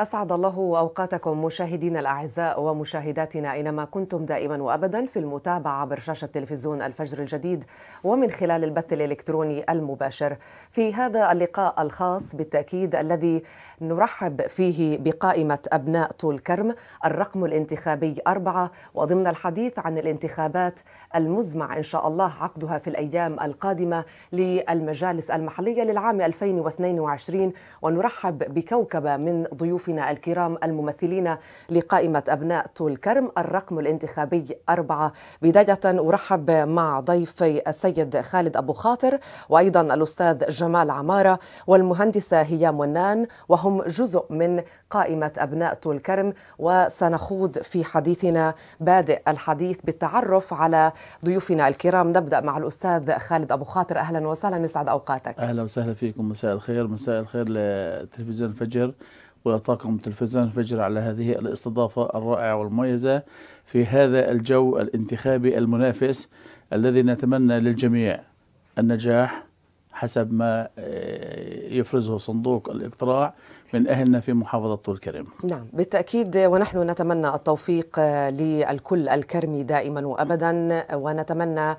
أسعد الله أوقاتكم مشاهدينا الأعزاء ومشاهداتنا أينما كنتم دائما وأبدا في المتابعة برشاشة تلفزيون الفجر الجديد ومن خلال البث الإلكتروني المباشر في هذا اللقاء الخاص بالتأكيد الذي نرحب فيه بقائمة أبناء طول كرم الرقم الانتخابي أربعة وضمن الحديث عن الانتخابات المزمع إن شاء الله عقدها في الأيام القادمة للمجالس المحلية للعام 2022 ونرحب بكوكبة من ضيوف ضيوفنا الكرام الممثلين لقائمة أبناء طول كرم الرقم الانتخابي أربعة بداية أرحب مع ضيفي السيد خالد أبو خاطر وأيضا الأستاذ جمال عمارة والمهندسة هي منان وهم جزء من قائمة أبناء طول كرم وسنخوض في حديثنا بادئ الحديث بالتعرف على ضيوفنا الكرام نبدأ مع الأستاذ خالد أبو خاطر أهلا وسهلا نسعد أوقاتك أهلا وسهلا فيكم مساء الخير مساء الخير لتلفزيون الفجر ولطاكم تلفزيون الفجر على هذه الاستضافة الرائعة والمميزة في هذا الجو الانتخابي المنافس الذي نتمنى للجميع النجاح حسب ما آه، يفرزه صندوق الاقتراع من أهلنا في محافظة طول كرم نعم بالتأكيد ونحن نتمنى التوفيق للكل الكرمي دائما وأبدا ونتمنى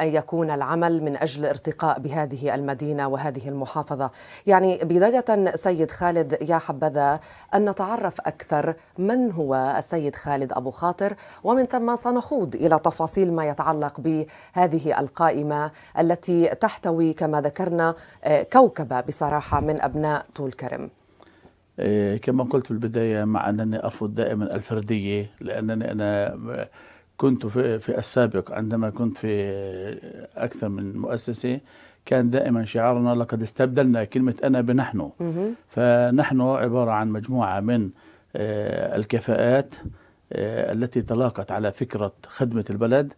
أن يكون العمل من أجل ارتقاء بهذه المدينة وهذه المحافظة يعني بداية سيد خالد يا حبذا أن نتعرف أكثر من هو السيد خالد أبو خاطر ومن ثم سنخوض إلى تفاصيل ما يتعلق بهذه القائمة التي تحتوي كما ذكرنا كوكبة بصراحة من أبناء طول كرم إيه، كما قلت في البداية مع أنني أرفض دائما الفردية لأنني أنا كنت في, في السابق عندما كنت في أكثر من مؤسسة كان دائما شعارنا لقد استبدلنا كلمة أنا بنحن فنحن عبارة عن مجموعة من آه، الكفاءات آه، التي تلاقت على فكرة خدمة البلد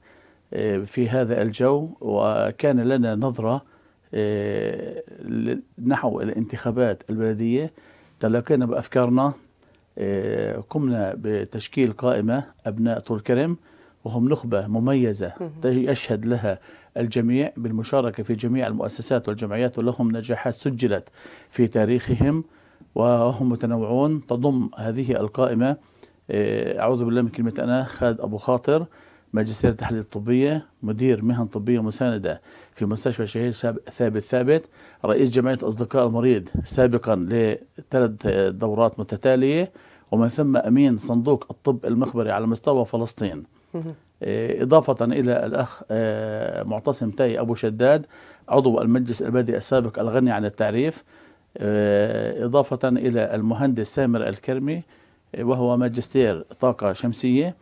آه، في هذا الجو وكان لنا نظرة نحو الانتخابات البلدية تلاقينا بأفكارنا آه، قمنا بتشكيل قائمة أبناء طول كرم وهم نخبة مميزة يشهد لها الجميع بالمشاركة في جميع المؤسسات والجمعيات ولهم نجاحات سجلت في تاريخهم وهم متنوعون تضم هذه القائمة آه، أعوذ بالله من كلمة أنا خالد أبو خاطر ماجستير التحاليل الطبية مدير مهن طبية مساندة في مستشفى شهير ثابت ثابت رئيس جمعية أصدقاء المريض سابقا لثلاث دورات متتالية ومن ثم أمين صندوق الطب المخبري على مستوى فلسطين إضافة إلى الأخ آه، معتصم تاي أبو شداد عضو المجلس البادئ السابق الغني عن التعريف آه، إضافة إلى المهندس سامر الكرمي آه، وهو ماجستير طاقة شمسية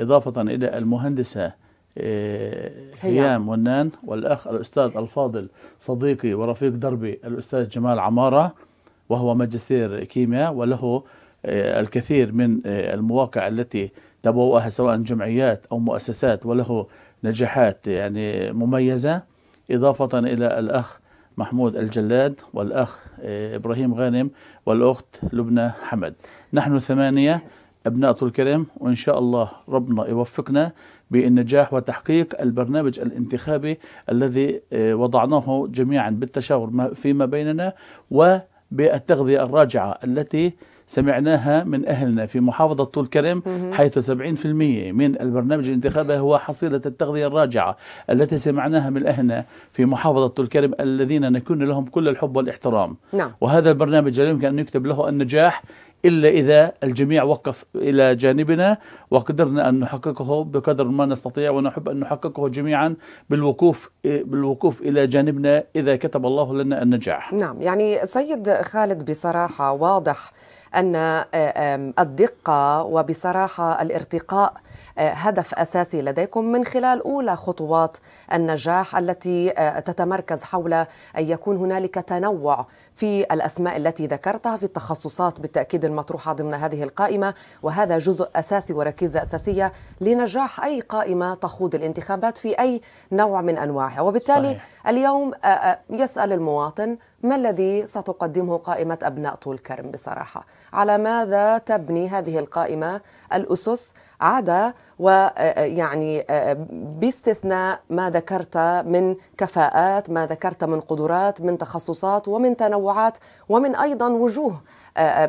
إضافة إلى المهندسة آه، هيام ونان والأخ الأستاذ الفاضل صديقي ورفيق دربي الأستاذ جمال عمارة وهو ماجستير كيمياء وله آه، الكثير من آه، المواقع التي تبوأها سواء جمعيات أو مؤسسات وله نجاحات يعني مميزة إضافة إلى الأخ محمود الجلاد والأخ إبراهيم غانم والأخت لبنى حمد نحن ثمانية أبناء الكريم وإن شاء الله ربنا يوفقنا بالنجاح وتحقيق البرنامج الانتخابي الذي آه، وضعناه جميعا بالتشاور فيما بيننا وبالتغذية الراجعة التي سمعناها من أهلنا في محافظة طول كرم حيث 70% من البرنامج الانتخابي هو حصيلة التغذية الراجعة التي سمعناها من أهلنا في محافظة طول كرم الذين نكون لهم كل الحب والاحترام نعم. وهذا البرنامج لا يمكن أن يكتب له النجاح إلا إذا الجميع وقف إلى جانبنا وقدرنا أن نحققه بقدر ما نستطيع ونحب أن نحققه جميعا بالوقوف بالوقوف إلى جانبنا إذا كتب الله لنا النجاح. نعم يعني سيد خالد بصراحة واضح أن الدقة وبصراحة الارتقاء آه، هدف اساسي لديكم من خلال اولى خطوات النجاح التي آه، تتمركز حول ان يكون هنالك تنوع في الاسماء التي ذكرتها في التخصصات بالتاكيد المطروحه ضمن هذه القائمه وهذا جزء اساسي وركيزه اساسيه لنجاح اي قائمه تخوض الانتخابات في اي نوع من انواعها وبالتالي صحيح. اليوم آه، يسال المواطن ما الذي ستقدمه قائمة أبناء طول كرم بصراحة؟ على ماذا تبني هذه القائمة الأسس عدا ويعني آه، آه، آه، باستثناء ما ذكرت من كفاءات ما ذكرت من قدرات من تخصصات ومن تنوعات ومن أيضا وجوه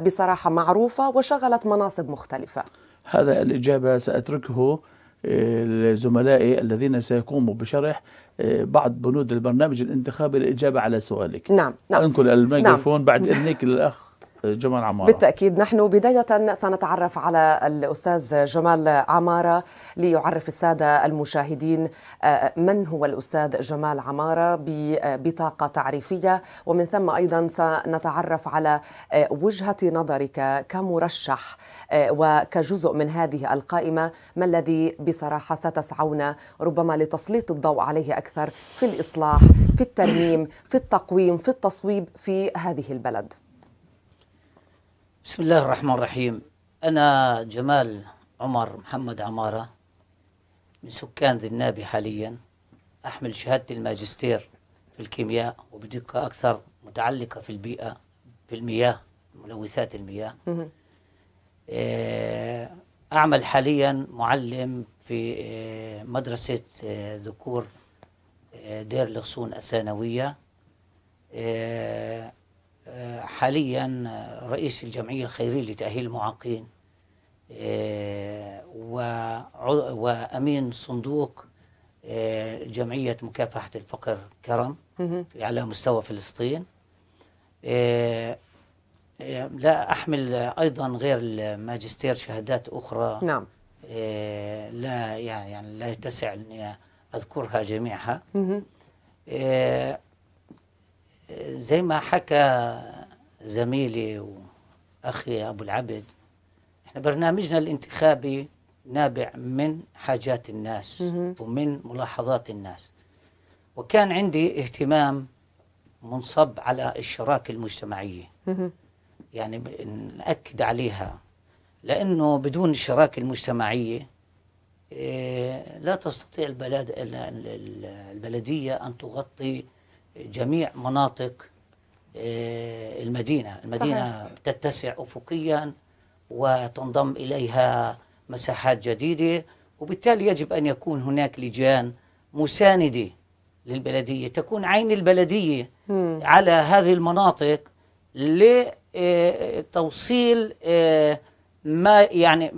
بصراحة معروفة وشغلت مناصب مختلفة هذا الإجابة سأتركه لزملائي الذين سيقوموا بشرح بعض بنود البرنامج الانتخابي للإجابة على سؤالك نعم نعم أنقل الميكروفون نعم. بعد إذنك للأخ جمال عمارة بالتأكيد نحن بداية سنتعرف على الأستاذ جمال عمارة ليعرف السادة المشاهدين آه، من هو الأستاذ جمال عمارة ببطاقة تعريفية ومن ثم أيضا سنتعرف على آه، وجهة نظرك كمرشح آه، وكجزء من هذه القائمة ما الذي بصراحة ستسعون ربما لتسليط الضوء عليه أكثر في الإصلاح في الترميم في التقويم في التصويب في هذه البلد بسم الله الرحمن الرحيم أنا جمال عمر محمد عمارة من سكان ذي النابي حاليا أحمل شهادة الماجستير في الكيمياء وبدقة أكثر متعلقة في البيئة في المياه ملوثات المياه آه، أعمل حاليا معلم في آه، مدرسة آه، ذكور دير الغصون الثانوية حاليا رئيس الجمعية الخيرية لتأهيل المعاقين آه، وأمين صندوق آه، جمعية مكافحة الفقر كرم على مستوى فلسطين آه، لا أحمل أيضا غير الماجستير شهادات أخرى نعم لا يعني،, يعني لا يتسع أني أذكرها جميعها زي ما حكى زميلي واخي ابو العبد احنا برنامجنا الانتخابي نابع من حاجات الناس ومن ملاحظات الناس وكان عندي اهتمام منصب على الشراكه المجتمعيه يعني ناكد عليها لانه بدون الشراكه المجتمعيه إيه، لا تستطيع البلد البلديه ان تغطي جميع مناطق المدينة المدينة صحيح. تتسع أفقيا وتنضم إليها مساحات جديدة وبالتالي يجب أن يكون هناك لجان مساندة للبلدية تكون عين البلدية م. على هذه المناطق لتوصيل آه، ما يعني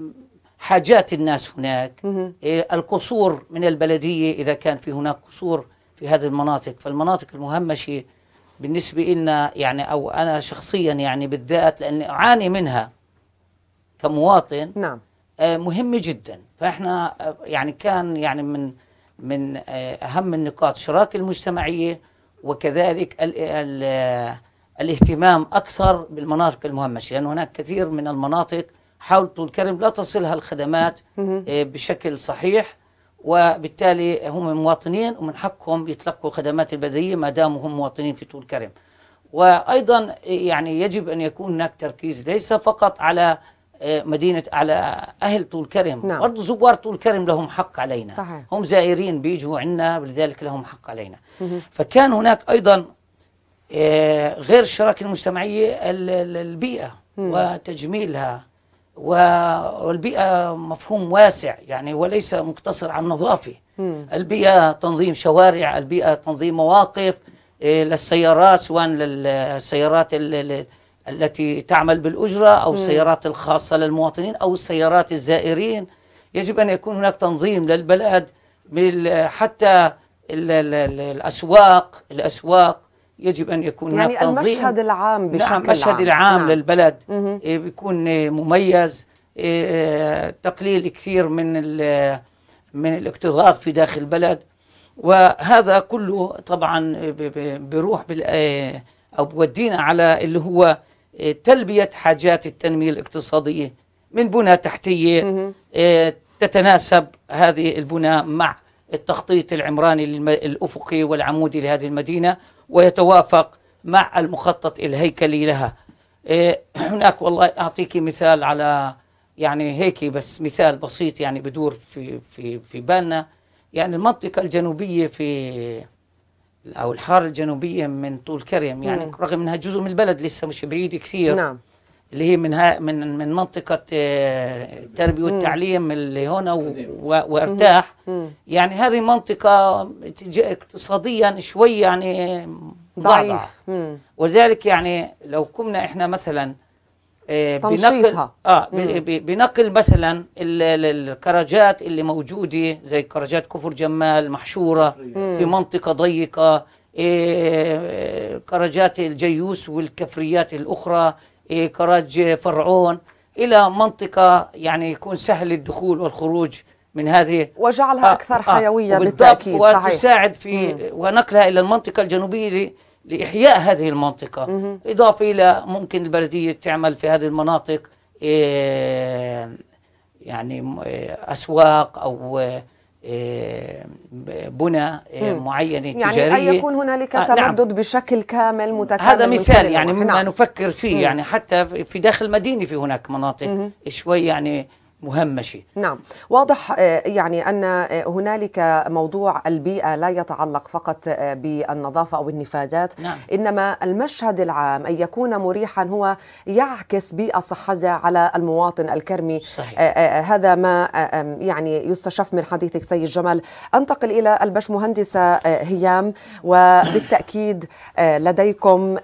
حاجات الناس هناك م. آه، القصور من البلدية إذا كان في هناك قصور في هذه المناطق فالمناطق المهمشه بالنسبه لنا يعني او انا شخصيا يعني بالذات لاني اعاني منها كمواطن نعم آه، مهمه جدا فاحنا آه، يعني كان يعني من من آه، اهم النقاط شراكة المجتمعيه وكذلك الـ الـ الاهتمام اكثر بالمناطق المهمشه لان هناك كثير من المناطق حول طول كرم لا تصلها الخدمات بشكل صحيح وبالتالي هم مواطنين ومن حقهم يتلقوا الخدمات البدنية ما داموا هم مواطنين في طول كرم وأيضا يعني يجب أن يكون هناك تركيز ليس فقط على آه، مدينة على أهل طول كرم نعم. برضو زوار طول كرم لهم حق علينا صحيح. هم زائرين بيجوا عنا ولذلك لهم حق علينا مه. فكان هناك أيضا آه، غير الشراكة المجتمعية البيئة مه. وتجميلها والبيئة مفهوم واسع يعني وليس مقتصر على النظافة البيئة تنظيم شوارع البيئة تنظيم مواقف إيه، للسيارات سواء للسيارات التي تعمل بالأجرة أو السيارات الخاصة للمواطنين أو السيارات الزائرين يجب أن يكون هناك تنظيم للبلد حتى الأسواق الأسواق يجب ان يكون يعني هناك تنظيم المشهد العام نعم، بشكل نعم المشهد العام نعم. للبلد إيه، بيكون إيه، مميز إيه، تقليل كثير من من الاكتظاظ في داخل البلد وهذا كله طبعا بيروح او بودينا على اللي هو تلبيه حاجات التنميه الاقتصاديه من بنى تحتيه تتناسب هذه البنى مع التخطيط العمراني الافقي والعمودي لهذه المدينه ويتوافق مع المخطط الهيكلي لها إيه، هناك والله أعطيك مثال على يعني هيك بس مثال بسيط يعني بدور في في في بالنا يعني المنطقة الجنوبية في أو الحارة الجنوبية من طول كرم يعني رغم أنها جزء من البلد لسه مش بعيد كثير نعم اللي هي من من من منطقه آه، التربيه والتعليم اللي هنا وارتاح يعني هذه منطقه اقتصاديا شوي يعني ضعيف ولذلك يعني لو كنا احنا مثلا بنقل اه بنقل آه، مثلا الكراجات اللي موجوده زي كراجات كفر جمال محشوره في منطقه ضيقه إيه، آه، كراجات الجيوس والكفريات الاخرى إيه، كرج فرعون الى منطقه يعني يكون سهل الدخول والخروج من هذه وجعلها آه، اكثر آه، حيويه بالتاكيد صحيح وتساعد في مم. ونقلها الى المنطقه الجنوبيه لاحياء هذه المنطقه مم. اضافه الى ممكن البلديه تعمل في هذه المناطق إيه، يعني إيه، اسواق او بنى آه، معينه يعني تجاريه يعني ان يكون هنالك تمدد آه، نعم. بشكل كامل متكامل هذا مثال يعني مما نعم. نفكر فيه مم. يعني حتى في داخل مدينه في هناك مناطق مم. شوي يعني مهمشه نعم واضح آه، يعني ان آه، هنالك موضوع البيئه لا يتعلق فقط آه، بالنظافه او النفايات نعم. انما المشهد العام ان يكون مريحا هو يعكس بيئه صحيه على المواطن الكرمي صحيح. هذا ما يعني يستشف من حديثك سيد جمال انتقل الى البشمهندسه هيام وبالتاكيد لديكم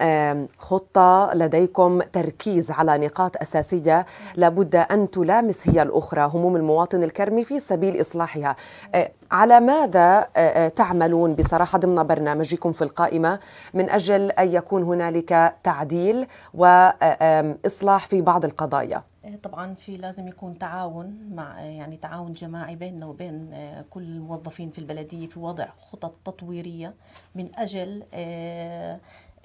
خطه لديكم تركيز على نقاط اساسيه لابد ان تلامس هي الأخرى هموم المواطن الكرمي في سبيل إصلاحها آه، على ماذا آه، آه، تعملون بصراحة ضمن برنامجكم في القائمة من أجل أن يكون هنالك تعديل وإصلاح في بعض القضايا؟ طبعا في لازم يكون تعاون مع يعني تعاون جماعي بيننا وبين كل الموظفين في البلديه في وضع خطط تطويريه من اجل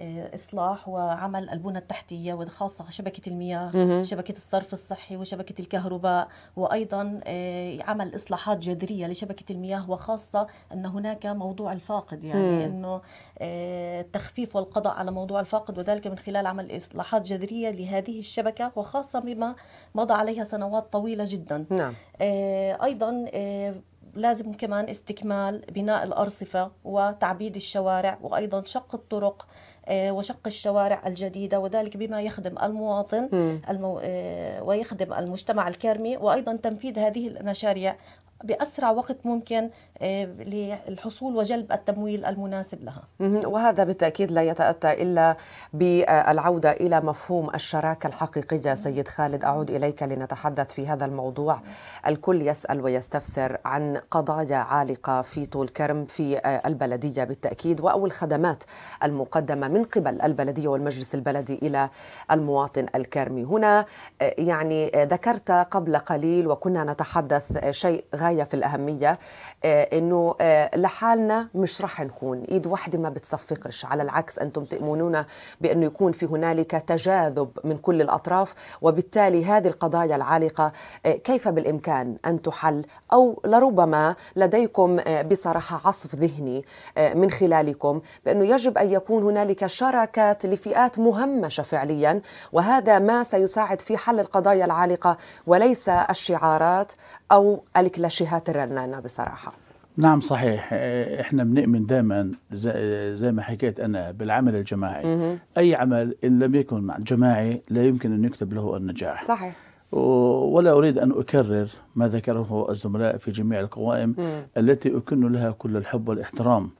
آه، اصلاح وعمل البنى التحتيه وخاصه شبكه المياه مه. شبكه الصرف الصحي وشبكه الكهرباء وايضا آه، عمل اصلاحات جذريه لشبكه المياه وخاصه ان هناك موضوع الفاقد يعني مه. انه آه، التخفيف والقضاء على موضوع الفاقد وذلك من خلال عمل اصلاحات جذريه لهذه الشبكه وخاصه بما مضى عليها سنوات طويله جدا نعم. ايضا لازم كمان استكمال بناء الأرصفة وتعبيد الشوارع وأيضا شق الطرق آه، وشق الشوارع الجديدة وذلك بما يخدم المواطن المو... آه، ويخدم المجتمع الكرمي وأيضا تنفيذ هذه المشاريع بأسرع وقت ممكن آه، للحصول وجلب التمويل المناسب لها وهذا بالتأكيد لا يتأتى إلا بالعودة إلى مفهوم الشراكة الحقيقية سيد خالد أعود إليك لنتحدث في هذا الموضوع الكل يسأل ويستفسر عن قضايا عالقة في طول كرم في آه، البلدية بالتأكيد أو الخدمات المقدمة من قبل البلدية والمجلس البلدي إلى المواطن الكرمي هنا آه، يعني ذكرت قبل قليل وكنا نتحدث شيء غير غايه في الاهميه آه، انه آه، لحالنا مش رح نكون ايد واحده ما بتصفقش على العكس انتم تؤمنون بانه يكون في هنالك تجاذب من كل الاطراف وبالتالي هذه القضايا العالقه آه، كيف بالامكان ان تحل او لربما لديكم بصراحه عصف ذهني من خلالكم بانه يجب ان يكون هنالك شراكات لفئات مهمشه فعليا وهذا ما سيساعد في حل القضايا العالقه وليس الشعارات او الكلاشيهات ترشيحات الرنانة بصراحة نعم صحيح احنا بنؤمن دائما زي ما حكيت انا بالعمل الجماعي اي عمل ان لم يكن جماعي لا يمكن ان يكتب له النجاح صحيح ولا أريد أن أكرر ما ذكره الزملاء في جميع القوائم م. التي أكن لها كل الحب والاحترام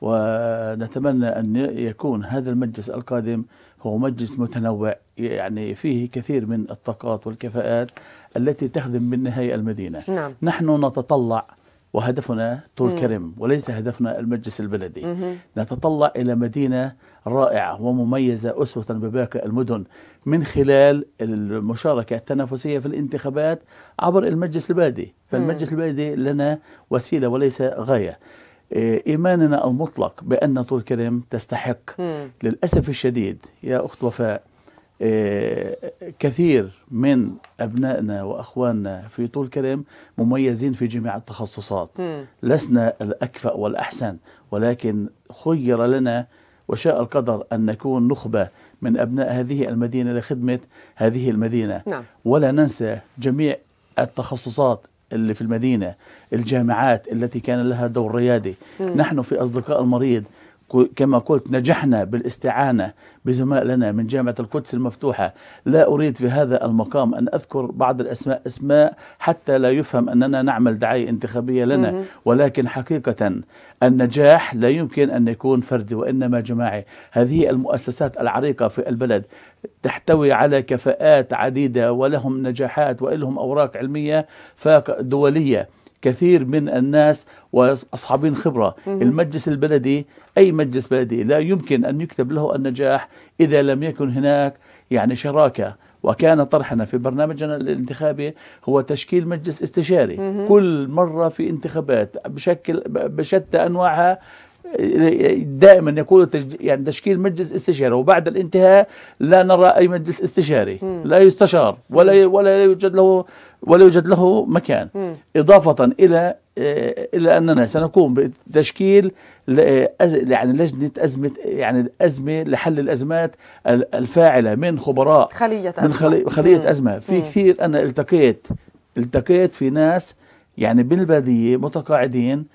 ونتمنى أن يكون هذا المجلس القادم هو مجلس متنوع يعني فيه كثير من الطاقات والكفاءات التي تخدم بالنهاية المدينة نعم. نحن نتطلع وهدفنا طول كرم وليس هدفنا المجلس البلدي مم. نتطلع إلى مدينة رائعة ومميزة أسوة بباقي المدن من خلال المشاركة التنافسية في الانتخابات عبر المجلس البلدي فالمجلس البلدي لنا وسيلة وليس غاية إيه، إيماننا المطلق بأن طول كرم تستحق مم. للأسف الشديد يا أخت وفاء آه، كثير من أبنائنا وأخواننا في طول كرم مميزين في جميع التخصصات م. لسنا الأكفأ والأحسن ولكن خير لنا وشاء القدر أن نكون نخبة من أبناء هذه المدينة لخدمة هذه المدينة نعم. ولا ننسى جميع التخصصات اللي في المدينة الجامعات التي كان لها دور ريادي م. نحن في أصدقاء المريض كما قلت نجحنا بالاستعانة بزملاء لنا من جامعة القدس المفتوحة لا أريد في هذا المقام أن أذكر بعض الأسماء أسماء حتى لا يفهم أننا نعمل دعاية انتخابية لنا ولكن حقيقة النجاح لا يمكن أن يكون فردي وإنما جماعي هذه المؤسسات العريقة في البلد تحتوي على كفاءات عديدة ولهم نجاحات ولهم أوراق علمية دولية كثير من الناس واصحابين خبره المجلس البلدي اي مجلس بلدي لا يمكن ان يكتب له النجاح اذا لم يكن هناك يعني شراكه وكان طرحنا في برنامجنا الانتخابي هو تشكيل مجلس استشاري مم. كل مرة في انتخابات بشكل بشتى أنواعها دائما يكون يعني تشكيل مجلس استشاري وبعد الانتهاء لا نرى اي مجلس استشاري لا يستشار ولا ولا يوجد له ولا يوجد له مكان اضافه الى الى اننا سنقوم بتشكيل يعني لجنه ازمه يعني ازمه لحل الازمات الفاعله من خبراء خليه ازمه من خلي خليه ازمه في كثير انا التقيت التقيت في ناس يعني بالبادية متقاعدين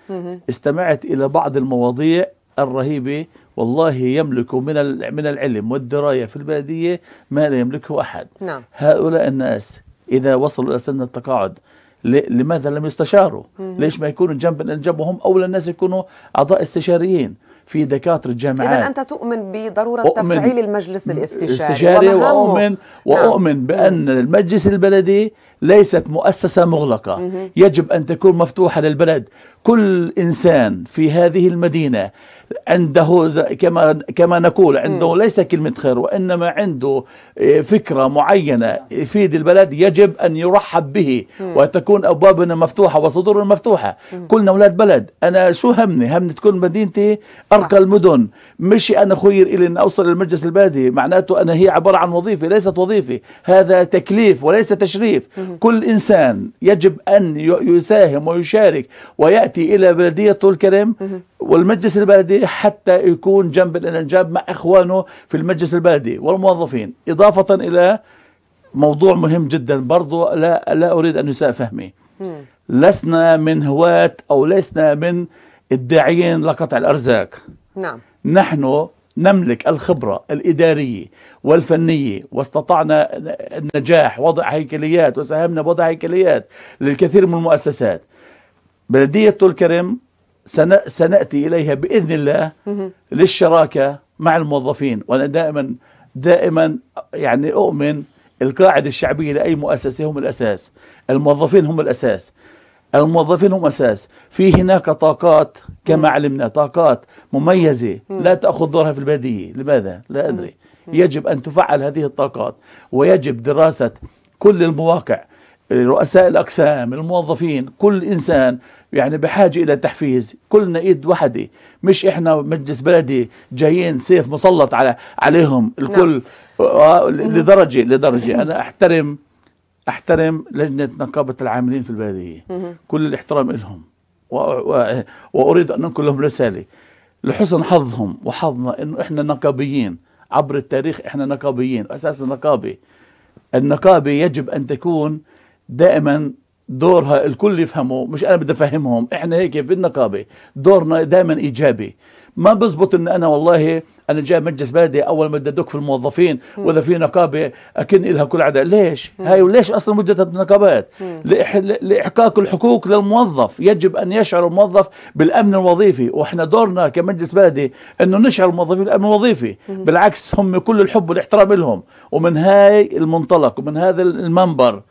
استمعت إلى بعض المواضيع الرهيبة والله يملك من من العلم والدراية في البادية ما لا يملكه أحد نعم. هؤلاء الناس إذا وصلوا إلى سن التقاعد لماذا لم يستشاروا ليش ما يكونوا جنب جنبهم وهم أولى الناس يكونوا أعضاء استشاريين في دكاتره الجامعات اذا انت تؤمن بضروره تفعيل المجلس الاستشاري, واؤمن واؤمن نعم. بان المجلس البلدي ليست مؤسسة مغلقة يجب أن تكون مفتوحة للبلد كل انسان في هذه المدينه عنده كما كما نقول عنده ليس كلمه خير وانما عنده آه، فكره معينه يفيد البلد يجب ان يرحب به وتكون ابوابنا مفتوحه وصدورنا مفتوحه كلنا اولاد بلد انا شو همني همني تكون مدينتي ارقى نعم. المدن مش انا خير الي ان اوصل للمجلس البلدي معناته انا هي عباره عن وظيفه ليست وظيفه هذا تكليف وليس تشريف كل انسان يجب ان يساهم ويشارك وياتي ياتي إلى بلدية طول كرم والمجلس البلدي حتى يكون جنب الإنجاب مع إخوانه في المجلس البلدي والموظفين إضافة إلى موضوع مهم جدا برضو لا, لا أريد أن يساء فهمي لسنا من هواة أو لسنا من الداعيين لقطع الأرزاق نعم نحن نملك الخبرة الإدارية والفنية واستطعنا النجاح وضع هيكليات وساهمنا بوضع هيكليات للكثير من المؤسسات بلدية الكرم سنأتي إليها بإذن الله للشراكة مع الموظفين وأنا دائما دائما يعني أؤمن القاعدة الشعبية لأي مؤسسة هم الأساس الموظفين هم الأساس الموظفين هم أساس في هناك طاقات كما علمنا طاقات مميزة لا تأخذ دورها في البلدية لماذا؟ لا أدري يجب أن تفعل هذه الطاقات ويجب دراسة كل المواقع رؤساء الأقسام الموظفين كل إنسان يعني بحاجة إلى تحفيز كلنا إيد وحدة مش إحنا مجلس بلدي جايين سيف مسلط على عليهم نعم. الكل نعم. لدرجة لدرجة أنا أحترم أحترم لجنة نقابة العاملين في البلدية كل الاحترام لهم وأريد أن أنقل لهم رسالة لحسن حظهم وحظنا أنه إحنا نقابيين عبر التاريخ إحنا نقابيين أساس النقابة النقابة يجب أن تكون دائما دورها الكل يفهمه مش انا بدي افهمهم احنا هيك بالنقابه دورنا دائما ايجابي ما بزبط ان انا والله انا جاي مجلس بلدي اول ما بدي ادق في الموظفين واذا في نقابه اكن لها كل عداء ليش مم. هاي وليش اصلا وجدت النقابات لإح... لاحقاق الحقوق للموظف يجب ان يشعر الموظف بالامن الوظيفي واحنا دورنا كمجلس بلدي انه نشعر الموظفين بالامن الوظيفي مم. بالعكس هم كل الحب والاحترام لهم ومن هاي المنطلق ومن هذا المنبر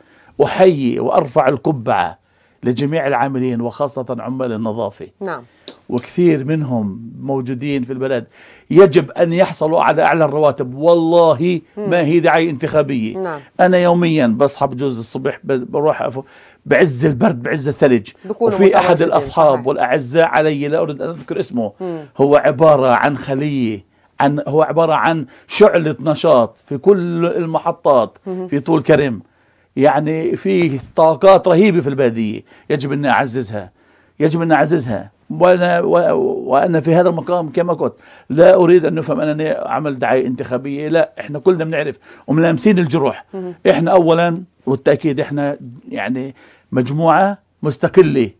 أحيي وأرفع القبعة لجميع العاملين وخاصة عمال النظافة نعم وكثير منهم موجودين في البلد يجب أن يحصلوا على أعلى الرواتب والله ما هي دعاية انتخابية نعم. أنا يوميا بصحى بجوز الصبح بروح أفو بعز البرد بعز الثلج وفي أحد الأصحاب صحيح. والأعزاء علي لا أريد أن أذكر اسمه مم. هو عبارة عن خلية عن هو عبارة عن شعلة نشاط في كل المحطات في طول كرم يعني في طاقات رهيبة في البلدية يجب أن أعززها يجب أن أعززها وأنا, وأنا في هذا المقام كما قلت لا أريد أن نفهم أنني عمل دعاية انتخابية لا إحنا كلنا بنعرف وملامسين الجروح إحنا أولا والتأكيد إحنا يعني مجموعة مستقلة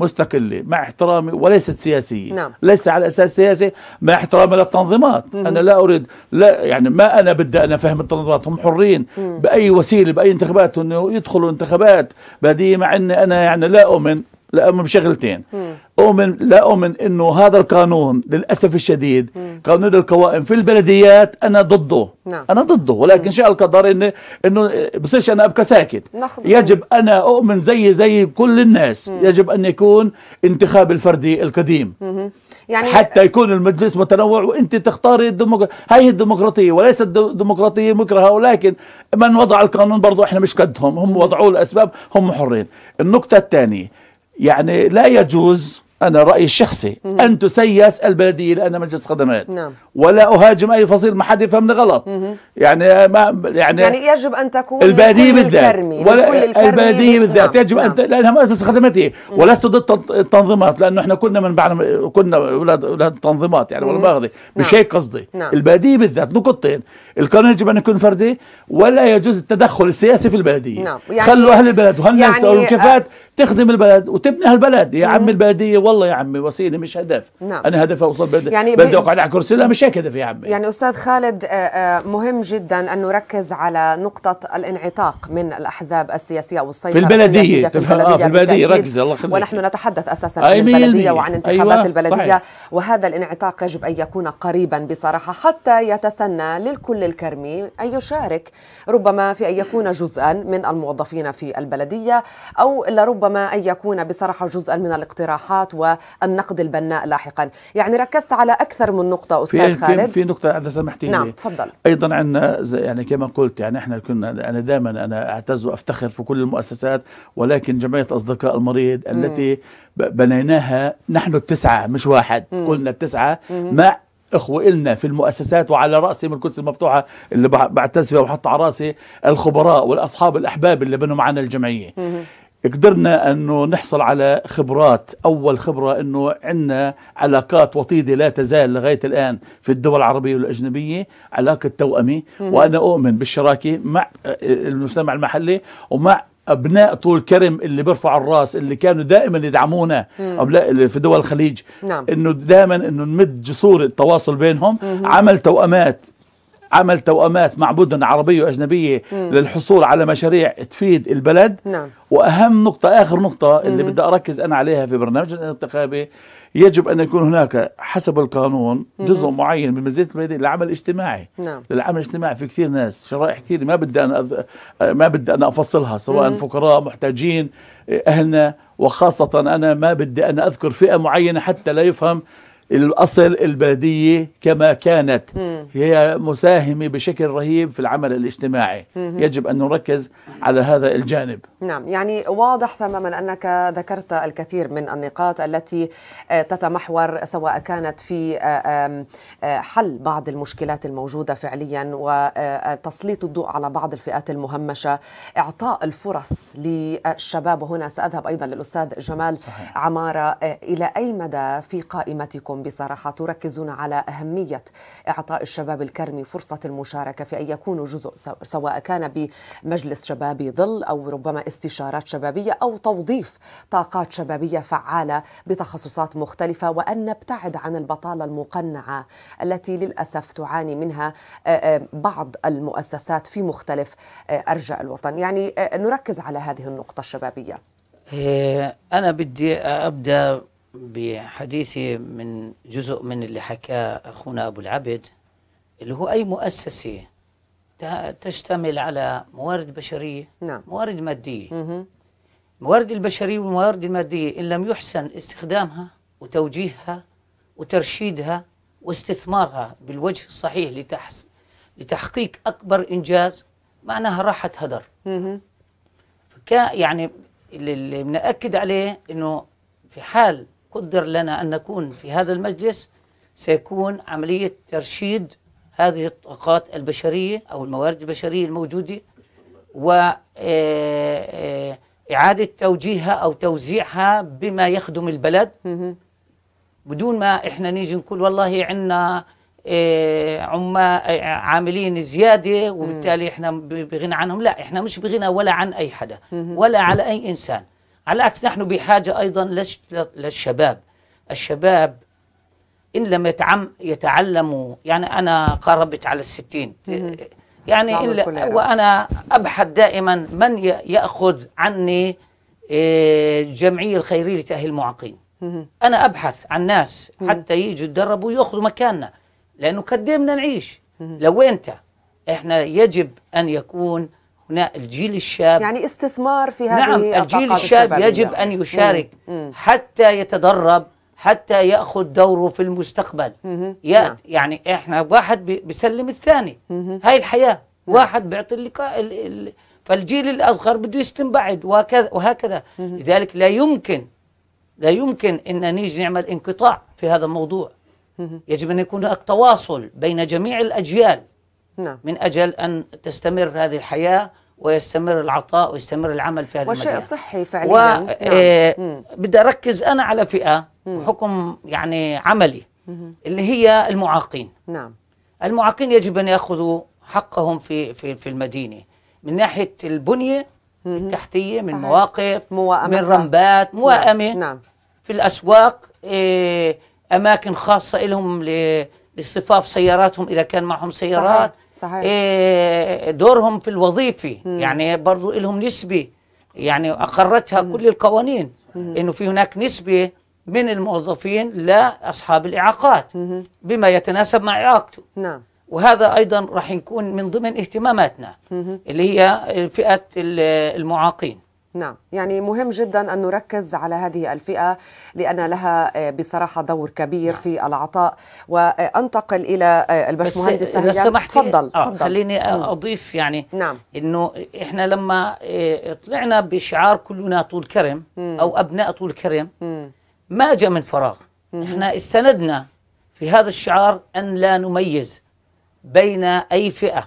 مستقلة مع احترامي وليست سياسية نعم. ليس على أساس سياسي مع احترامي للتنظيمات مم. أنا لا أريد لا يعني ما أنا بدي أنا فهم التنظيمات هم حرين مم. بأي وسيلة بأي انتخابات يدخلوا انتخابات بديه مع أني أنا يعني لا أؤمن لا أؤمن بشغلتين مم. أؤمن لا أؤمن أنه هذا القانون للأسف الشديد مم. قانون القوائم في البلديات أنا ضده نعم. أنا ضده ولكن شاء القدر إنه إنه بصيرش أنا أبقى ساكت نخضر. يجب أنا أؤمن زي زي كل الناس مم. يجب أن يكون انتخاب الفردي القديم مم. يعني حتى يكون المجلس متنوع وانت تختاري الديمقراطيه هاي الديمقراطيه وليست ديمقراطيه مكرهه ولكن من وضع القانون برضه احنا مش قدهم هم وضعوه لاسباب هم حرين النقطه الثانيه يعني لا يجوز أنا رأيي الشخصي مم. أن تسيس البلدية لأنها مجلس خدمات نعم. ولا أهاجم أي فصيل ما حد يفهمني غلط مم. يعني ما يعني يعني يجب أن تكون البلدية بالذات ولا البلدية بالذات نعم. يجب نعم. أن ت... لأنها مؤسسة خدماتية ولست ضد التنظيمات لأنه إحنا كنا من بعد كنا أولاد أولاد التنظيمات يعني ولا باخذ مش هيك قصدي نعم. البلدية بالذات نقطتين القانون يجب أن يكون فردي ولا يجوز التدخل السياسي في البلدية نعم. يعني خلوا أهل البلد وهل يعني الكفاءات تخدم البلد وتبني هالبلد يا عم البلديه والله يا عمي وسيله مش هدف نعم. انا هدفي اوصل بلد يعني بلدي اقعد على كرسي لا مش هيك هدفي يا عمي يعني استاذ خالد آه، آه، مهم جدا ان نركز على نقطه الانعطاق من الاحزاب السياسيه والسيطره في البلديه آه، في البلديه, آه في البلديه ركز الله خليك ونحن نتحدث اساسا عن البلديه وعن انتخابات أيوة البلديه صحيح. وهذا الانعطاق يجب ان يكون قريبا بصراحه حتى يتسنى للكل الكرمي ان يشارك ربما في ان يكون جزءا من الموظفين في البلديه او لربما ربما أن يكون بصراحة جزءا من الاقتراحات والنقد البناء لاحقا يعني ركزت على أكثر من نقطة أستاذ في خالد في نقطة إذا سمحتي نعم تفضل أيضا عندنا يعني كما قلت يعني إحنا كنا أنا دائما أنا أعتز وأفتخر في كل المؤسسات ولكن جمعية أصدقاء المريض التي بنيناها نحن التسعة مش واحد مم. قلنا التسعة مم. مع اخوه النا في المؤسسات وعلى راسهم القدس المفتوحه اللي بعتز فيها وحط على راسي الخبراء والاصحاب الاحباب اللي بنوا معنا الجمعيه قدرنا انه نحصل على خبرات اول خبره انه عندنا علاقات وطيده لا تزال لغايه الان في الدول العربيه والاجنبيه علاقه توامي وانا اؤمن بالشراكه مع آه، المجتمع المحلي ومع ابناء طول كرم اللي بيرفعوا الراس اللي كانوا دائما يدعمونا في دول الخليج نعم. انه دائما انه نمد جسور التواصل بينهم مم. عمل توأمات عمل توأمات مع مدن عربية وأجنبية مم. للحصول على مشاريع تفيد البلد نعم. وأهم نقطة آخر نقطة اللي بدي أركز أنا عليها في برنامج الانتخابي يجب أن يكون هناك حسب القانون مم. جزء معين من ميزانية البلدية للعمل الاجتماعي نعم. للعمل الاجتماعي في كثير ناس شرائح كثير ما بدي أنا أذ... ما بدي أنا أفصلها سواء مم. فقراء محتاجين أهلنا وخاصة أنا ما بدي أنا أذكر فئة معينة حتى لا يفهم الأصل البلدية كما كانت هي مساهمة بشكل رهيب في العمل الاجتماعي يجب أن نركز على هذا الجانب نعم يعني واضح تماما أنك ذكرت الكثير من النقاط التي آه، تتمحور سواء كانت في آه، آه، حل بعض المشكلات الموجودة فعليا وتسليط الضوء على بعض الفئات المهمشة إعطاء الفرص للشباب وهنا سأذهب أيضا للأستاذ جمال صحيح. عمارة إلى أي مدى في قائمتكم بصراحه تركزون على اهميه اعطاء الشباب الكرمي فرصه المشاركه في ان يكونوا جزء سواء كان بمجلس شبابي ظل او ربما استشارات شبابيه او توظيف طاقات شبابيه فعاله بتخصصات مختلفه وان نبتعد عن البطاله المقنعه التي للاسف تعاني منها بعض المؤسسات في مختلف ارجاء الوطن، يعني نركز على هذه النقطه الشبابيه. إيه، أنا بدي أبدأ بحديثي من جزء من اللي حكاه أخونا أبو العبد اللي هو أي مؤسسة تشتمل على موارد بشرية نعم. موارد مادية مه. الموارد البشرية والموارد المادية إن لم يحسن استخدامها وتوجيهها وترشيدها واستثمارها بالوجه الصحيح لتحس لتحقيق أكبر إنجاز معناها راحت هدر فكا يعني اللي بنأكد عليه أنه في حال قدر لنا أن نكون في هذا المجلس سيكون عملية ترشيد هذه الطاقات البشرية أو الموارد البشرية الموجودة وإعادة آه، آه، توجيهها أو توزيعها بما يخدم البلد بدون ما إحنا نيجي نقول والله عندنا آه، عما عاملين زيادة وبالتالي إحنا بغنى عنهم لا إحنا مش بغنى ولا عن أي حدا ولا على أي إنسان على العكس نحن بحاجة أيضا للشباب الشباب إن لم يتعم يتعلموا يعني أنا قربت على الستين يعني إلا وأنا أبحث دائما من يأخذ عني الجمعية آه، الخيرية لتأهيل المعاقين أنا أبحث عن ناس حتى يجوا يتدربوا ويأخذوا مكاننا لأنه قدمنا إيه بدنا نعيش لو أنت إحنا يجب أن يكون هنا الجيل الشاب يعني استثمار في هذه نعم الجيل الشاب يجب أن يشارك مم. حتى يتدرب حتى ياخذ دوره في المستقبل نعم. يعني احنا واحد بيسلم الثاني هاي الحياه نعم. واحد بيعطي اللقاء ال ال فالجيل الاصغر بده يسلم بعد وهكذا وهكذا لذلك لا يمكن لا يمكن ان نيجي نعمل انقطاع في هذا الموضوع يجب ان يكون هناك تواصل بين جميع الاجيال نعم. من أجل أن تستمر هذه الحياة ويستمر العطاء ويستمر العمل في هذه المجال وشيء صحي فعليا و... آه، نعم. بدي أركز أنا على فئة بحكم يعني عملي مم. اللي هي المعاقين نعم المعاقين يجب أن يأخذوا حقهم في في في المدينة من ناحية البنية مم. التحتية من صحيح. مواقف موائمة. من رمبات موائمة نعم. نعم. في الأسواق إيه أماكن خاصة لهم اصطفاف سياراتهم اذا كان معهم سيارات صحيح. صحيح. إيه دورهم في الوظيفه يعني برضو لهم نسبه يعني اقرتها مم. كل القوانين انه في هناك نسبه من الموظفين لاصحاب الاعاقات مم. بما يتناسب مع اعاقته نعم وهذا ايضا راح نكون من ضمن اهتماماتنا مم. اللي هي فئه المعاقين نعم يعني مهم جدا أن نركز على هذه الفئة لأن لها آه، بصراحة دور كبير نعم. في العطاء وأنتقل إلى آه، الباشمهندس إذا سمحت تفضل, آه تفضل. خليني نعم. أضيف يعني نعم. أنه إحنا لما آه، طلعنا بشعار كلنا طول كرم أو أبناء طول كرم ما جاء من فراغ إحنا استندنا في هذا الشعار أن لا نميز بين أي فئة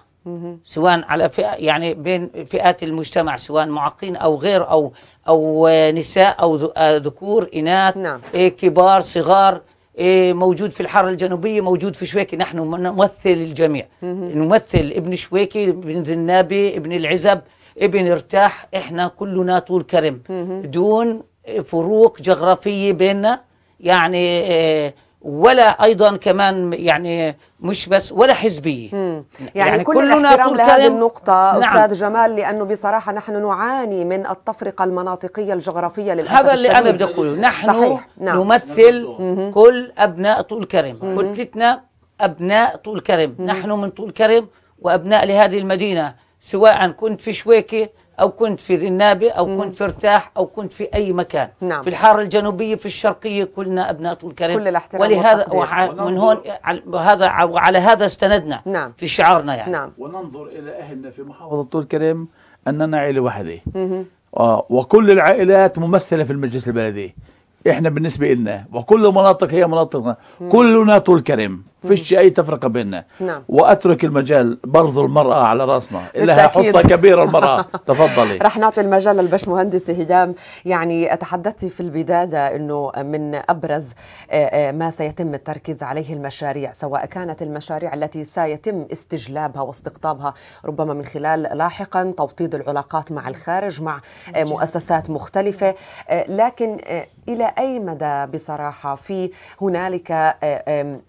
سواء على فئة يعني بين فئات المجتمع سواء معاقين او غير او او نساء او آه، ذكور اناث نعم. إيه، كبار صغار إيه، موجود في الحاره الجنوبيه موجود في شويكي نحن نمثل الجميع نمثل ابن شويكي ابن ذنابي ابن العزب ابن ارتاح احنا كلنا طول كرم دون فروق جغرافيه بيننا يعني إيه، ولا ايضا كمان يعني مش بس ولا حزبيه يعني, يعني كل كلنا كل لهذه النقطه نعم. استاذ جمال لانه بصراحه نحن نعاني من التفرقه المناطقيه الجغرافيه للاسف هذا اللي انا بدي اقوله نحن صحيح. نعم. نمثل نعم. كل ابناء طول كرم كلتنا ابناء طول كرم نحن من طول كرم وابناء لهذه المدينه سواء كنت في شويكه أو كنت في ذنابة أو مم. كنت في ارتاح أو كنت في أي مكان نعم. في الحارة الجنوبية في الشرقية كلنا أبناء طول كل الاحترام ولهذا من هون هذا وعلى هذا استندنا نعم. في شعارنا يعني نعم. وننظر إلى أهلنا في محافظة طول كريم أننا عائلة واحدة آه وكل العائلات ممثلة في المجلس البلدي احنا بالنسبة لنا وكل مناطق هي مناطقنا مم. كلنا طول كرم فيش اي تفرقه بيننا نعم. واترك المجال برضو المراه على راسنا لها حصه كبيره المراه تفضلي رح نعطي المجال للبش مهندس هدام يعني تحدثت في البدايه انه من ابرز آه، آه، ما سيتم التركيز عليه المشاريع سواء كانت المشاريع التي سيتم استجلابها واستقطابها ربما من خلال لاحقا توطيد العلاقات مع الخارج مع آه، مؤسسات مختلفه لكن الى اي مدى بصراحه في هنالك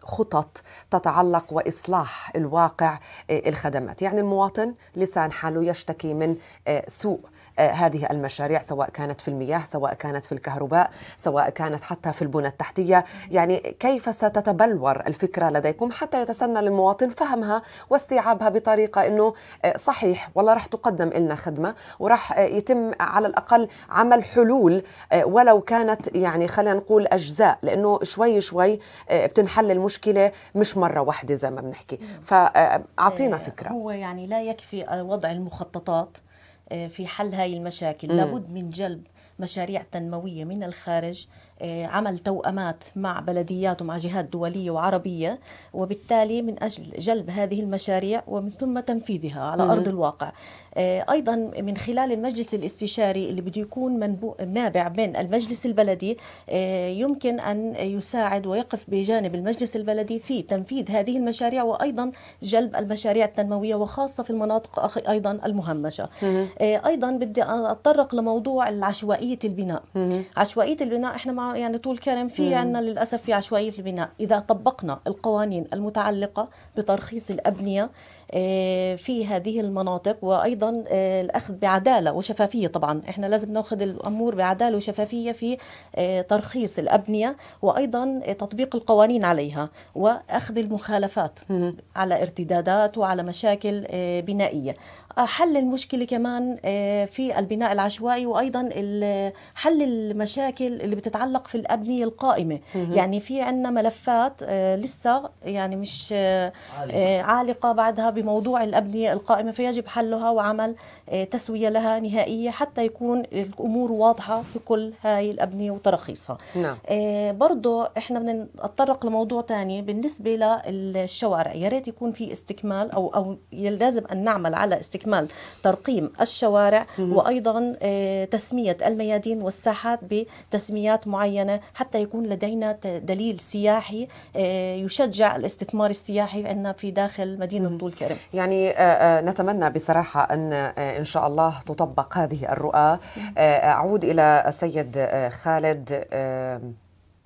خطط تتعلق واصلاح الواقع آه، الخدمات يعني المواطن لسان حاله يشتكي من آه، سوء آه، هذه المشاريع سواء كانت في المياه سواء كانت في الكهرباء سواء كانت حتى في البنى التحتية يعني كيف ستتبلور الفكرة لديكم حتى يتسنى للمواطن فهمها واستيعابها بطريقة أنه آه، صحيح والله راح تقدم لنا خدمة وراح آه، يتم على الأقل عمل حلول ولو كانت يعني خلينا نقول أجزاء لأنه شوي شوي بتنحل المشكلة مش مرة واحدة زي ما بنحكي فأعطينا فكرة هو يعني لا يكفي وضع المخططات آه، في حل هاي المشاكل م. لابد من جلب مشاريع تنموية من الخارج آه، عمل توأمات مع بلديات ومع جهات دولية وعربية وبالتالي من أجل جلب هذه المشاريع ومن ثم تنفيذها على أرض الواقع آه، أيضا من خلال المجلس الاستشاري اللي بده يكون منبو... نابع من المجلس البلدي آه، يمكن أن يساعد ويقف بجانب المجلس البلدي في تنفيذ هذه المشاريع وأيضا جلب المشاريع التنموية وخاصة في المناطق أيضا المهمشة أيضا بدي أتطرق لموضوع العشوائية البناء عشوائية البناء إحنا ما يعني طول كرم في عندنا للاسف في عشوائيه في البناء اذا طبقنا القوانين المتعلقه بترخيص الابنيه آه، في هذه المناطق وايضا آه، الاخذ بعداله وشفافيه طبعا احنا لازم ناخذ الامور بعداله وشفافيه في آه، ترخيص الابنيه وايضا تطبيق القوانين عليها واخذ المخالفات على ارتدادات وعلى مشاكل بنائيه حل المشكلة كمان في البناء العشوائي وأيضا حل المشاكل اللي بتتعلق في الأبنية القائمة يعني في عندنا ملفات لسه يعني مش عالقة, عالقة بعدها بموضوع الأبنية القائمة فيجب حلها وعمل آه، تسوية لها نهائية حتى يكون الأمور واضحة في كل هاي الأبنية وتراخيصها نعم. آه، برضو إحنا بدنا نتطرق لموضوع تاني بالنسبة للشوارع يا ريت يكون في استكمال أو, أو لازم أن نعمل على استكمال ترقيم الشوارع مم. وأيضا آه، تسمية الميادين والساحات بتسميات معينة حتى يكون لدينا دليل سياحي يشجع الاستثمار السياحي عندنا في داخل مدينة طول كريم يعني آه، آه، نتمنى بصراحة أن آه، إن شاء الله تطبق هذه الرؤى أعود إلى السيد خالد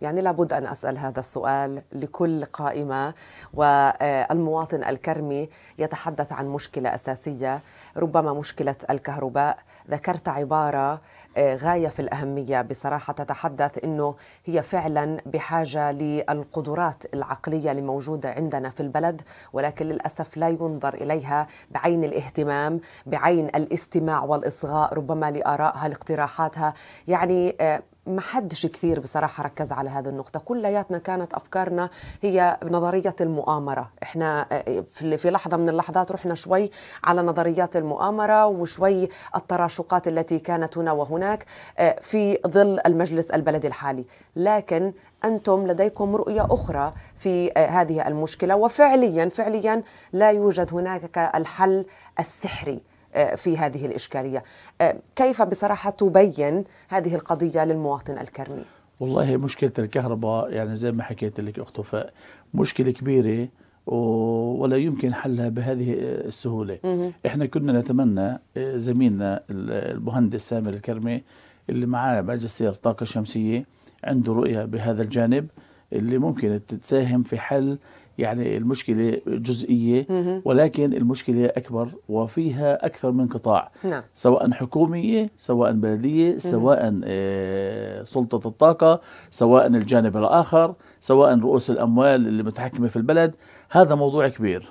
يعني لابد ان اسال هذا السؤال لكل قائمه والمواطن الكرمي يتحدث عن مشكله اساسيه ربما مشكله الكهرباء ذكرت عباره غايه في الاهميه بصراحه تتحدث انه هي فعلا بحاجه للقدرات العقليه اللي موجوده عندنا في البلد ولكن للاسف لا ينظر اليها بعين الاهتمام بعين الاستماع والاصغاء ربما لارائها لاقتراحاتها يعني آه، ما حدش كثير بصراحة ركز على هذه النقطة كلياتنا كانت أفكارنا هي نظرية المؤامرة إحنا آه، في لحظة من اللحظات رحنا شوي على نظريات المؤامرة وشوي التراشقات التي كانت هنا وهناك آه، في ظل المجلس البلدي الحالي لكن انتم لديكم رؤيه اخرى في آه، هذه المشكله وفعليا فعليا لا يوجد هناك الحل السحري آه، في هذه الإشكالية آه، كيف بصراحة تبين هذه القضية للمواطن الكرمي؟ والله مشكلة الكهرباء يعني زي ما حكيت لك أخت وفاء مشكلة كبيرة ولا يمكن حلها بهذه السهولة مه. إحنا كنا نتمنى آه، زميلنا المهندس سامر الكرمي اللي معاه ماجستير طاقة شمسية عنده رؤية بهذا الجانب اللي ممكن تساهم في حل يعني المشكلة جزئية ولكن المشكلة أكبر وفيها أكثر من قطاع نعم. سواء حكومية سواء بلدية سواء آه، سلطة الطاقة سواء الجانب الآخر سواء رؤوس الاموال اللي متحكمه في البلد هذا موضوع كبير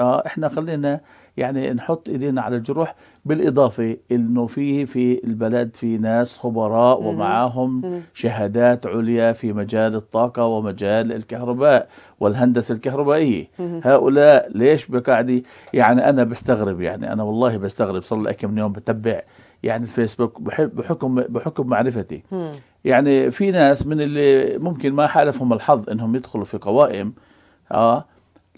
آه احنا خلينا يعني نحط ايدينا على الجروح بالاضافه انه في في البلد في ناس خبراء ومعاهم شهادات عليا في مجال الطاقه ومجال الكهرباء والهندسه الكهربائيه هؤلاء ليش بقعدي يعني انا بستغرب يعني انا والله بستغرب صار لي كم يوم بتبع يعني الفيسبوك بحكم بحكم معرفتي يعني في ناس من اللي ممكن ما حالفهم الحظ انهم يدخلوا في قوائم اه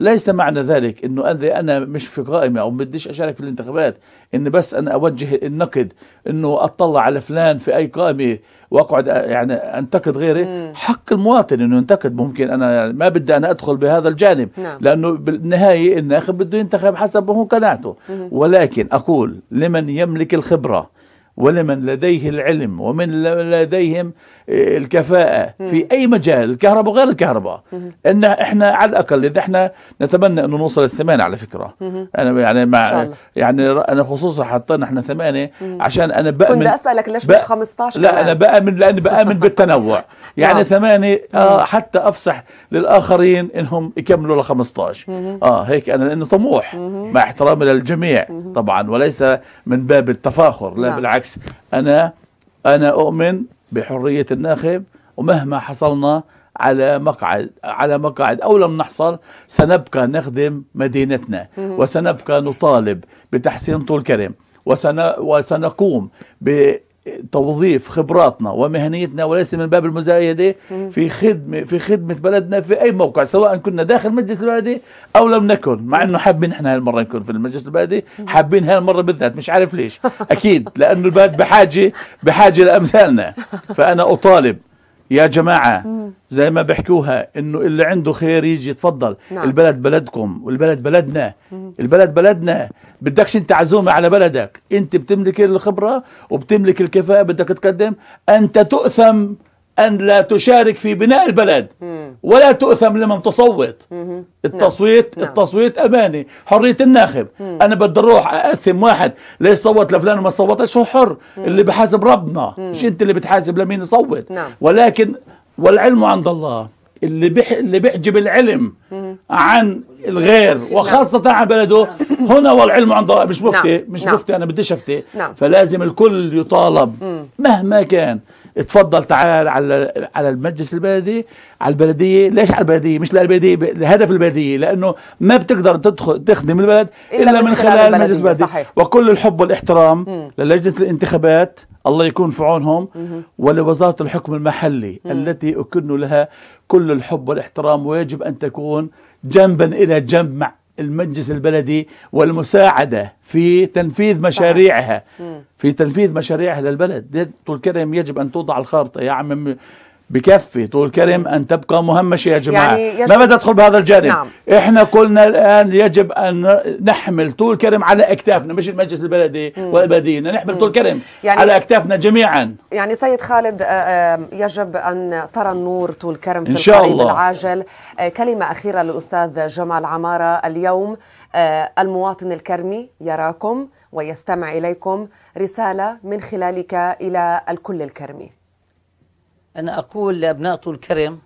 ليس معنى ذلك انه انا انا مش في قائمه او بديش اشارك في الانتخابات ان بس انا اوجه النقد انه اطلع على فلان في اي قائمه واقعد آه، يعني انتقد غيري مم. حق المواطن انه ينتقد ممكن انا يعني ما بدي انا ادخل بهذا الجانب نعم. لانه بالنهايه الناخب بده ينتخب حسب ما هو قناعته ولكن اقول لمن يملك الخبره ولمن لديه العلم ومن لديهم الكفاءه في اي مجال الكهرباء وغير الكهرباء ان احنا على الاقل اذا احنا نتمنى انه نوصل للثمان على فكره انا يعني مع يعني انا خصوصا حطينا احنا ثمانيه عشان انا بامن كنت اسالك ليش مش 15 لا كمان. انا بامن لان بامن بالتنوع يعني ثمانيه آه حتى افصح للاخرين انهم يكملوا ل 15 اه هيك انا لانه طموح مع احترامي للجميع طبعا وليس من باب التفاخر لا نعم. بالعكس انا انا اؤمن بحرية الناخب ومهما حصلنا على مقعد على مقعد او لم نحصل سنبقى نخدم مدينتنا وسنبقى نطالب بتحسين طول كرم وسن وسنقوم توظيف خبراتنا ومهنيتنا وليس من باب المزايدة في خدمة في خدمة بلدنا في أي موقع سواء كنا داخل المجلس البلدي أو لم نكن مع أنه حابين إحنا هالمرة نكون في المجلس البلدي حابين هالمرة بالذات مش عارف ليش أكيد لأنه البلد بحاجة بحاجة لأمثالنا فأنا أطالب يا جماعة زي ما بحكوها انه اللي عنده خير يجي يتفضل نعم. البلد بلدكم والبلد بلدنا مم. البلد بلدنا بدكش انت عزومة على بلدك انت بتملك الخبرة وبتملك الكفاءة بدك تقدم انت تؤثم أن لا تشارك في بناء البلد ولا تؤثم لمن تصوت نعم. التصويت نعم. التصويت أماني حرية الناخب أنا بدي أروح أأثم واحد ليش صوت لفلان وما صوتش هو حر اللي بحاسب ربنا مش أنت اللي بتحاسب لمين يصوت نعم. ولكن والعلم عند الله اللي بيح اللي بيحجب العلم عن الغير نعم. وخاصة عن بلده هنا والعلم عند الله مش مفتي نعم. مش مفتي أنا بديش أفتي فلازم الكل يطالب مهما كان اتفضل تعال على على المجلس البلدي على البلديه ليش على البلديه مش للبلديه لهدف البلديه لانه ما بتقدر تدخل تخدم البلد الا, إلا من خلال المجلس البلدي صحيح. وكل الحب والاحترام مم. للجنه الانتخابات الله يكون في عونهم ولوزاره الحكم المحلي مم. التي اكن لها كل الحب والاحترام ويجب ان تكون جنبا الى جنب مع المجلس البلدي والمساعدة في تنفيذ مشاريعها في تنفيذ مشاريعها للبلد طول كرم يجب أن توضع الخارطة يا عم بكفي طول كرم أن تبقى مهمشة يا جماعة يعني ما بدي أدخل بهذا الجانب نعم. إحنا كلنا الآن يجب أن نحمل طول كرم على أكتافنا مش المجلس البلدي والبلدية نحمل طول كرم يعني على أكتافنا جميعا يعني سيد خالد آه، آه، يجب أن ترى النور طول كرم في إن شاء القريب الله. العاجل آه، كلمة أخيرة للأستاذ جمال عمارة اليوم المواطن الكرمي يراكم ويستمع إليكم رسالة من خلالك إلى الكل الكرمي أنا أقول لأبناء طول الكرم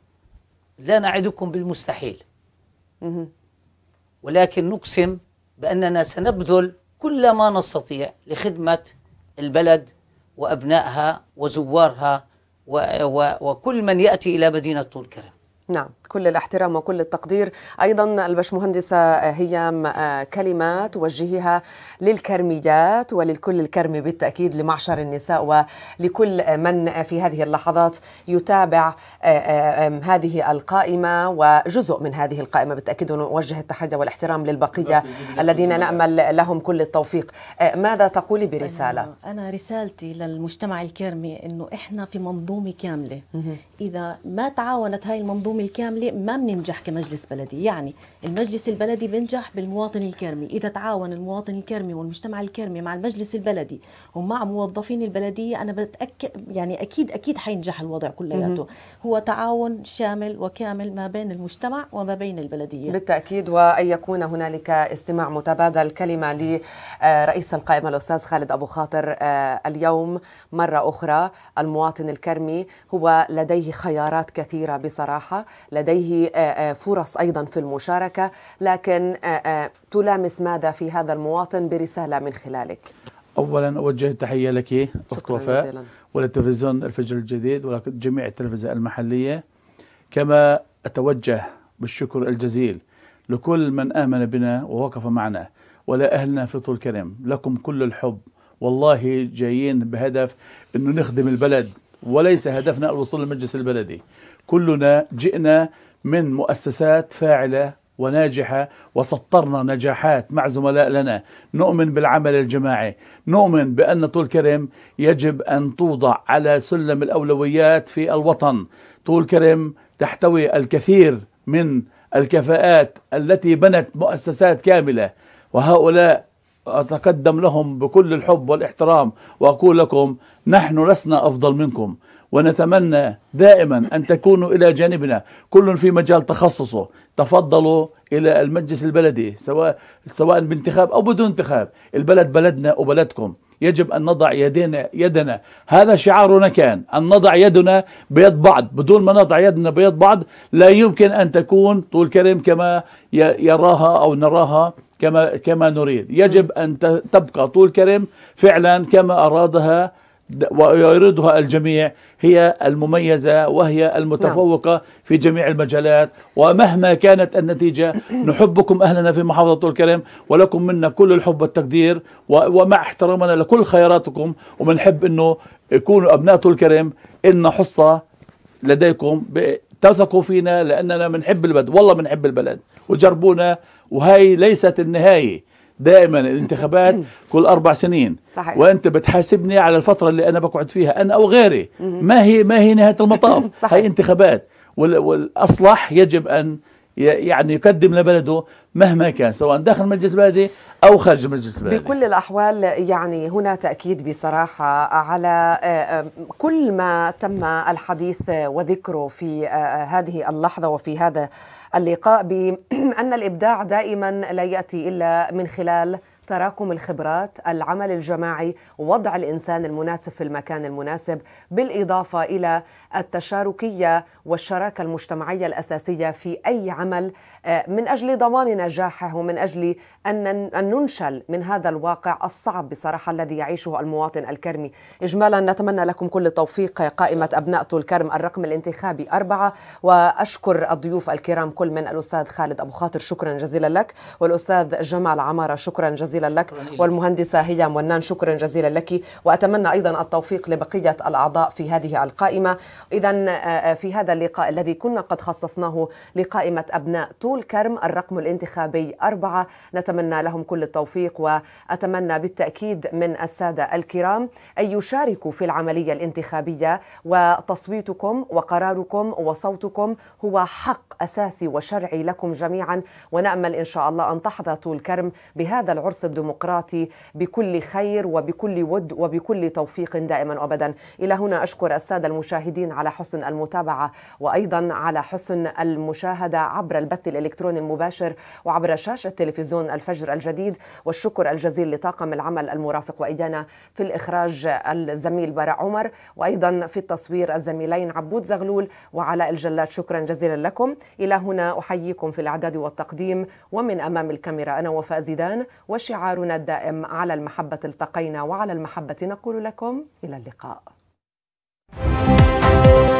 لا نعدكم بالمستحيل ولكن نقسم بأننا سنبذل كل ما نستطيع لخدمة البلد وأبنائها وزوارها و و وكل من يأتي إلى مدينة طول كرم نعم كل الاحترام وكل التقدير ايضا البشمهندسه هيام آه، كلمه توجهها للكرميات وللكل الكرمي بالتاكيد لمعشر النساء ولكل من في هذه اللحظات يتابع آه، آه، هذه القائمه وجزء من هذه القائمه بالتاكيد ونوجه التحيه والاحترام للبقيه الذين نامل لهم كل التوفيق ماذا تقولي برساله انا رسالتي للمجتمع الكرمي انه احنا في منظومه كامله اذا ما تعاونت هاي المنظومه الكامله كامله ما بننجح كمجلس بلدي يعني المجلس البلدي بنجح بالمواطن الكرمي اذا تعاون المواطن الكرمي والمجتمع الكرمي مع المجلس البلدي ومع موظفين البلديه انا بتاكد يعني اكيد اكيد حينجح الوضع كلياته هو تعاون شامل وكامل ما بين المجتمع وما بين البلديه بالتاكيد وان يكون هنالك استماع متبادل كلمه لرئيس آه، القائمه الاستاذ خالد ابو خاطر آه، اليوم مره اخرى المواطن الكرمي هو لديه خيارات كثيره بصراحه لديه لديه آه، آه، فرص ايضا في المشاركه لكن آه، تلامس ماذا في هذا المواطن برساله من خلالك اولا اوجه التحيه لك اخت وفاء ولتلفزيون الفجر الجديد ولجميع التلفزه المحليه كما اتوجه بالشكر الجزيل لكل من امن بنا ووقف معنا ولا اهلنا في طول كرم لكم كل الحب والله جايين بهدف انه نخدم البلد وليس هدفنا الوصول للمجلس البلدي كلنا جئنا من مؤسسات فاعلة وناجحة وسطرنا نجاحات مع زملاء لنا نؤمن بالعمل الجماعي نؤمن بأن طول كرم يجب أن توضع على سلم الأولويات في الوطن طول كرم تحتوي الكثير من الكفاءات التي بنت مؤسسات كاملة وهؤلاء أتقدم لهم بكل الحب والاحترام وأقول لكم نحن لسنا أفضل منكم ونتمنى دائما أن تكونوا إلى جانبنا كل في مجال تخصصه تفضلوا إلى المجلس البلدي سواء, سواء بانتخاب أو بدون انتخاب البلد بلدنا وبلدكم يجب أن نضع يدينا يدنا هذا شعارنا كان أن نضع يدنا بيد بعض بدون ما نضع يدنا بيد بعض لا يمكن أن تكون طول كريم كما يراها أو نراها كما كما نريد يجب أن تبقى طول كريم فعلا كما أرادها ويريدها الجميع هي المميزة وهي المتفوقة نعم. في جميع المجالات ومهما كانت النتيجة نحبكم أهلنا في محافظة طول الكرم ولكم منا كل الحب والتقدير ومع احترامنا لكل خياراتكم وبنحب أنه يكونوا أبناء طول الكرم إلنا حصة لديكم تثقوا فينا لأننا بنحب البلد والله بنحب البلد وجربونا وهي ليست النهاية دائما الانتخابات كل أربع سنين صحيح. وأنت بتحاسبني على الفترة اللي أنا بقعد فيها أنا أو غيري ما هي ما هي نهاية المطاف هي انتخابات والأصلح يجب أن يعني يقدم لبلده مهما كان سواء داخل مجلس بلدي او خارج المجلس البلدي بكل الاحوال يعني هنا تاكيد بصراحه على آه، آه، كل ما تم الحديث وذكره في آه، هذه اللحظه وفي هذا اللقاء بان الابداع دائما لا ياتي الا من خلال تراكم الخبرات العمل الجماعي وضع الانسان المناسب في المكان المناسب بالاضافه الى التشاركيه والشراكه المجتمعيه الاساسيه في اي عمل من اجل ضمان نجاحه ومن اجل ان ان ننشل من هذا الواقع الصعب بصراحه الذي يعيشه المواطن الكرمي. اجمالا نتمنى لكم كل التوفيق قائمه ابناء الكرم الرقم الانتخابي اربعه واشكر الضيوف الكرام كل من الاستاذ خالد ابو خاطر شكرا جزيلا لك والاستاذ جمال عماره شكرا جزيلا لك والمهندسه هيام ونان شكرا جزيلا لك واتمنى ايضا التوفيق لبقيه الاعضاء في هذه القائمه. اذا في هذا اللقاء الذي كنا قد خصصناه لقائمه ابناء طول طول كرم الرقم الانتخابي أربعة نتمنى لهم كل التوفيق وأتمنى بالتأكيد من السادة الكرام أن يشاركوا في العملية الانتخابية وتصويتكم وقراركم وصوتكم هو حق أساسي وشرعي لكم جميعا ونأمل إن شاء الله أن تحظى طول كرم بهذا العرس الديمقراطي بكل خير وبكل ود وبكل توفيق دائما وابدا الى هنا اشكر الساده المشاهدين على حسن المتابعه وايضا على حسن المشاهده عبر البث الإلكتروني المباشر وعبر شاشة تلفزيون الفجر الجديد والشكر الجزيل لطاقم العمل المرافق وإيانا في الإخراج الزميل براء عمر وأيضا في التصوير الزميلين عبود زغلول وعلاء الجلاد شكرا جزيلا لكم إلى هنا أحييكم في الإعداد والتقديم ومن أمام الكاميرا أنا وفاء زيدان وشعارنا الدائم على المحبة التقينا وعلى المحبة نقول لكم إلى اللقاء thank you